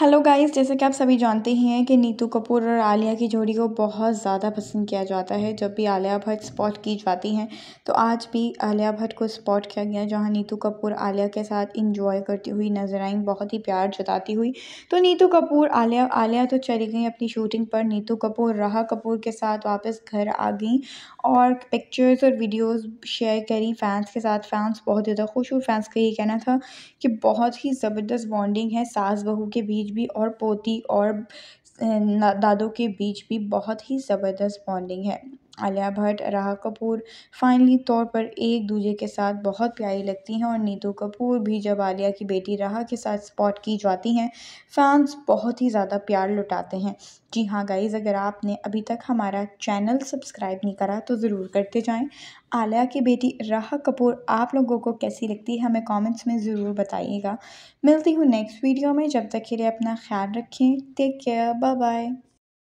hello guys जैसे कि आप सभी जानते ही हैं कि नीतू कपूर और आलिया की जोड़ी को बहुत ज़्यादा पसंद किया जाता है जब भी आलिया भट्ट स्पॉट की जाती हैं तो आज भी आलिया भट्ट को स्पॉट किया गया जहां नीतू कपूर आलिया के साथ इंजॉय करती हुई नजर आई बहुत ही प्यार जताती हुई तो नीतू कपूर आलिया आलिया तो चली गई अपनी शूटिंग पर नीतू कपूर रहा कपूर के साथ वापस घर आ गई और पिक्चर्स और वीडियोज़ शेयर करी फैंस के साथ फैंस बहुत ज़्यादा खुश हुए फैंस का ये कहना था कि बहुत ही ज़बरदस्त बॉन्डिंग है सास बहू के बीच भी और पोती और दादों के बीच भी बहुत ही ज़बरदस्त बॉन्डिंग है आलिया भट्ट राह कपूर फ़ाइनली तौर पर एक दूजे के साथ बहुत प्यारी लगती हैं और नीतू कपूर भी जब आलिया की बेटी राह के साथ स्पॉट की जाती हैं फैंस बहुत ही ज़्यादा प्यार लुटाते हैं जी हाँ गाइज़ अगर आपने अभी तक हमारा चैनल सब्सक्राइब नहीं करा तो ज़रूर करते जाएं आलिया की बेटी राह कपूर आप लोगों को कैसी लगती है हमें कमेंट्स में ज़रूर बताइएगा मिलती हूँ नेक्स्ट वीडियो में जब तक के लिए अपना ख्याल रखें टेक केयर बाय बाय